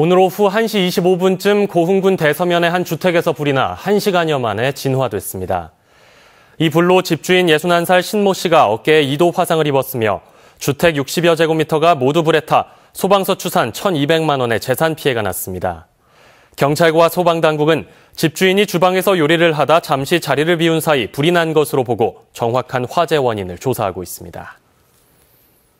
오늘 오후 1시 25분쯤 고흥군 대서면의 한 주택에서 불이 나 1시간여 만에 진화됐습니다. 이 불로 집주인 61살 신모 씨가 어깨에 2도 화상을 입었으며 주택 60여 제곱미터가 모두 불에 타 소방서 추산 1,200만 원의 재산 피해가 났습니다. 경찰과 소방당국은 집주인이 주방에서 요리를 하다 잠시 자리를 비운 사이 불이 난 것으로 보고 정확한 화재 원인을 조사하고 있습니다.